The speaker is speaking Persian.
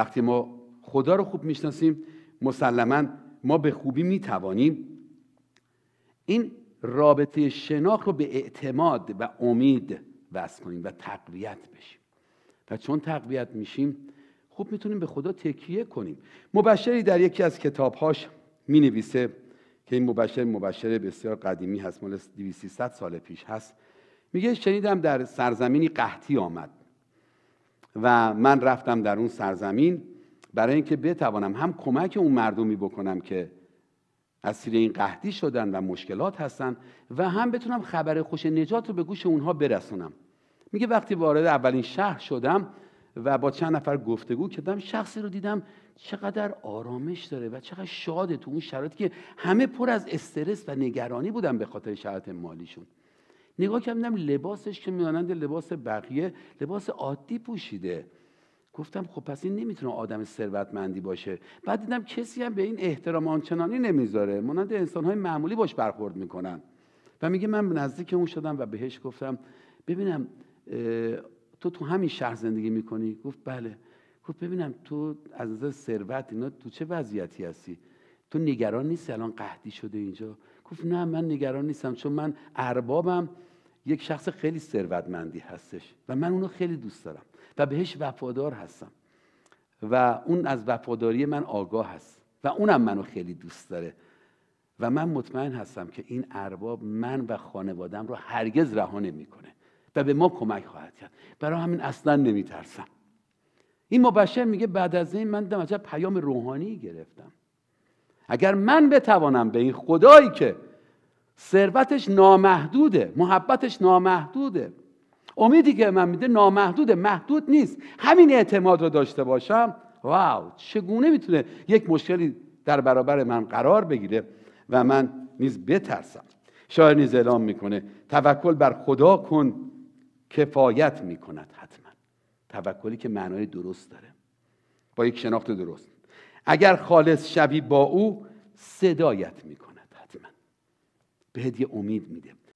وقتی ما خدا رو خوب میشناسیم مسلما ما به خوبی میتوانیم این رابطه شناخت رو به اعتماد و امید وصل کنیم و تقویت بشیم و چون تقویت میشیم خوب میتونیم به خدا تکیه کنیم مبشری در یکی از کتابهاش می که این مبشر مبشر بسیار قدیمی هست مال 2300 سال پیش هست میگه شنیدم در سرزمینی قحطی آمد و من رفتم در اون سرزمین برای اینکه بتوانم هم کمک اون مردمی بکنم که اسیر این قحطی شدن و مشکلات هستن و هم بتونم خبر خوش نجات رو به گوش اونها برسونم میگه وقتی وارد اولین شهر شدم و با چند نفر گفتگو کردم شخصی رو دیدم چقدر آرامش داره و چقدر شاده تو اون شرایطی که همه پر از استرس و نگرانی بودن به خاطر شرایط مالیشون نگاه کردم لباسش که میانند لباس بقیه لباس عادی پوشیده گفتم خب پس این نمیتونه آدم ثروتمندی باشه بعد دیدم کسی هم به این احترام آنچنانی نمیذاره مانند انسانهای معمولی باش برخورد میکنن و میگه من نزدیک اون شدم و بهش گفتم ببینم تو تو همین شهر زندگی میکنی گفت بله گفت ببینم تو از نظر ثروت اینا تو چه وضعیتی هستی تو نگران نیستی الان قحطی شده اینجا گفت نه من نگران نیستم چون من اربابم یک شخص خیلی ثروتمندی هستش و من اونو خیلی دوست دارم و بهش وفادار هستم و اون از وفاداری من آگاه هست و اونم منو خیلی دوست داره و من مطمئن هستم که این ارباب من و خانوادم رو هرگز رها نمیکنه و به ما کمک خواهد کرد برای همین اصلا نمیترسم این مبشر میگه بعد از این من دمجه پیام روحانی گرفتم اگر من بتوانم به این خدایی که ثروتش نامحدوده محبتش نامحدوده امیدی که من میده نامحدوده محدود نیست همین اعتماد رو داشته باشم واو چگونه میتونه یک مشکلی در برابر من قرار بگیره و من نیز بترسم شاعر نیز اعلام میکنه توکل بر خدا کن کفایت میکند حتما توکلی که معنای درست داره با یک شناخت درست اگر خالص شوی با او صدایت میکنه. بهت یه امید میده